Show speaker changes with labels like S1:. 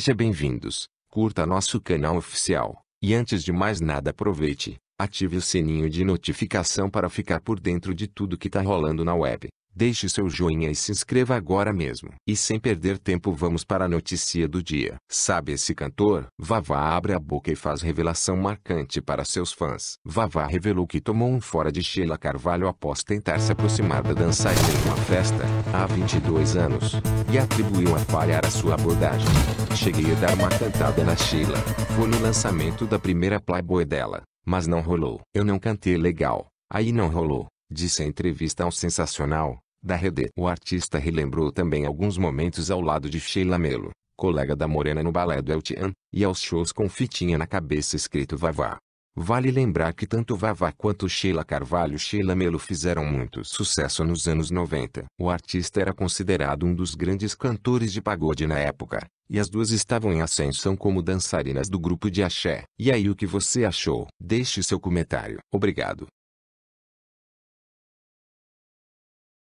S1: Seja bem-vindos, curta nosso canal oficial, e antes de mais nada aproveite, ative o sininho de notificação para ficar por dentro de tudo que tá rolando na web. Deixe seu joinha e se inscreva agora mesmo. E sem perder tempo vamos para a notícia do dia. Sabe esse cantor? Vavá abre a boca e faz revelação marcante para seus fãs. Vavá revelou que tomou um fora de Sheila Carvalho após tentar se aproximar da dançarina em uma festa, há 22 anos, e atribuiu a falhar a sua abordagem. Cheguei a dar uma cantada na Sheila. Foi no lançamento da primeira Playboy dela, mas não rolou. Eu não cantei legal, aí não rolou, disse a entrevista ao Sensacional da Rede. O artista relembrou também alguns momentos ao lado de Sheila Melo, colega da Morena no balé do Eltian, e aos shows com fitinha na cabeça escrito Vavá. Vale lembrar que tanto Vavá quanto Sheila Carvalho e Sheila Melo fizeram muito sucesso nos anos 90. O artista era considerado um dos grandes cantores de pagode na época, e as duas estavam em ascensão como dançarinas do grupo de axé. E aí o que você achou? Deixe seu comentário. Obrigado.